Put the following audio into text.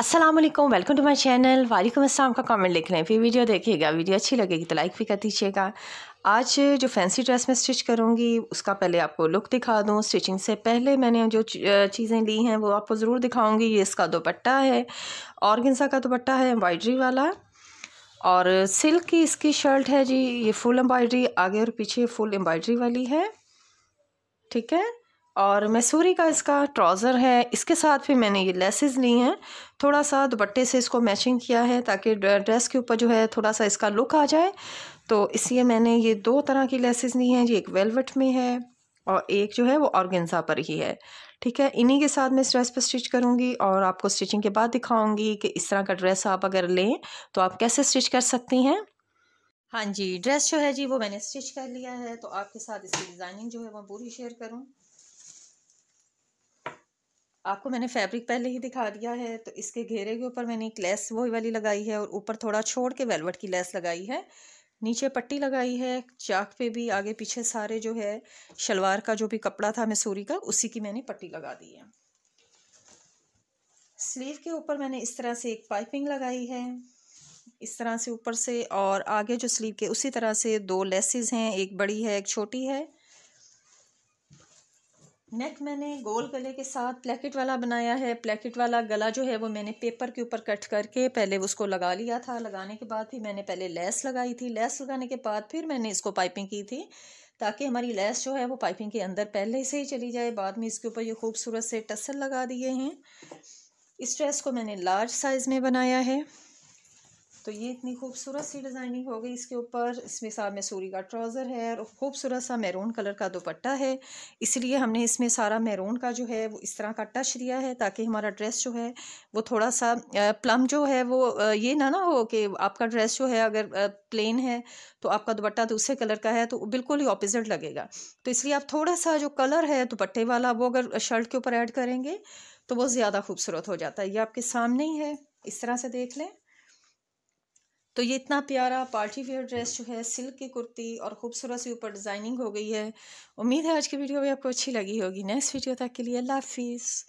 Aslam welcome to my channel वालेकुम अस्सलाम का कमेंट लिख रहे हैं फिर वीडियो देखिएगा वीडियो अच्छी लगेगी तो लाइक भी कर दीजिएगा आज जो फैंसी ड्रेस में स्टिच करूँगी उसका पहले आपको लुक दिखा दूँ स्टिचिंग से पहले मैंने जो चीज़ें ली हैं वो आपको ज़रूर दिखाऊँगी ये इसका दुपट्टा है और गिनसा का दुपट्टा है एम्ब्रॉयडरी वाला और सिल्क की इसकी शर्ट है जी ये फुल एम्ब्रॉयडरी आगे और पीछे फुल एम्ब्रॉयडरी वाली है ठीक है और मैसूरी का इसका ट्राउज़र है इसके साथ भी मैंने ये लेसेस ली हैं थोड़ा सा दुपट्टे से इसको मैचिंग किया है ताकि ड्रेस के ऊपर जो है थोड़ा सा इसका लुक आ जाए तो इसलिए मैंने ये दो तरह की लेसेस ली हैं ये एक वेलवेट में है और एक जो है वो ऑर्गेंजा पर ही है ठीक है इन्हीं के साथ मैं इस ड्रेस पर स्टिच करूँगी और आपको स्टिचिंग के बाद दिखाऊँगी कि इस तरह का ड्रेस आप अगर लें तो आप कैसे स्टिच कर सकती हैं हाँ जी ड्रेस जो है जी वो मैंने स्टिच कर लिया है तो आपके साथ इसकी डिज़ाइनिंग जो है वो पूरी शेयर करूँ आपको मैंने फैब्रिक पहले ही दिखा दिया है तो इसके घेरे के ऊपर मैंने एक लेस वही वाली लगाई है और ऊपर थोड़ा छोड़ के वेलवेट की लेस लगाई है नीचे पट्टी लगाई है चाक पे भी आगे पीछे सारे जो है शलवार का जो भी कपड़ा था मैसूरी का उसी की मैंने पट्टी लगा दी है स्लीव के ऊपर मैंने इस तरह से एक पाइपिंग लगाई है इस तरह से ऊपर से और आगे जो स्लीव के उसी तरह से दो लेसेस हैं एक बड़ी है एक छोटी है नेक मैंने गोल गले के साथ प्लेकेट वाला बनाया है प्लेकेट वाला गला जो है वो मैंने पेपर के ऊपर कट करके पहले उसको लगा लिया था लगाने के बाद फिर मैंने पहले लेस लगाई थी लेस लगाने के बाद फिर मैंने इसको पाइपिंग की थी ताकि हमारी लेस जो है वो पाइपिंग के अंदर पहले से ही चली जाए बाद में इसके ऊपर ये खूबसूरत से टसल लगा दिए हैं इस ड्रेस को मैंने लार्ज साइज़ में बनाया है तो ये इतनी खूबसूरत सी डिज़ाइनिंग हो गई इसके ऊपर इसमें साहब में सूरी का ट्राउज़र है और खूबसूरत सा मैरून कलर का दुपट्टा है इसलिए हमने इसमें सारा मैरून का जो है वो इस तरह का टच दिया है ताकि हमारा ड्रेस जो है वो थोड़ा सा प्लम जो है वो ये ना ना हो कि आपका ड्रेस जो है अगर प्लेन है तो आपका दुपट्टा दूसरे कलर का है तो बिल्कुल ही ऑपोजिट लगेगा तो इसलिए आप थोड़ा सा जो कलर है दुपट्टे वाला वो अगर शर्ट के ऊपर ऐड करेंगे तो वो ज़्यादा खूबसूरत हो जाता है ये आपके सामने ही है इस तरह से देख लें तो ये इतना प्यारा पार्टी वेयर ड्रेस जो है सिल्क की कुर्ती और ख़ूबसूरत सी ऊपर डिज़ाइनिंग हो गई है उम्मीद है आज की वीडियो भी आपको अच्छी लगी होगी नेक्स्ट वीडियो तक के लिए अल्लाह हाफिज़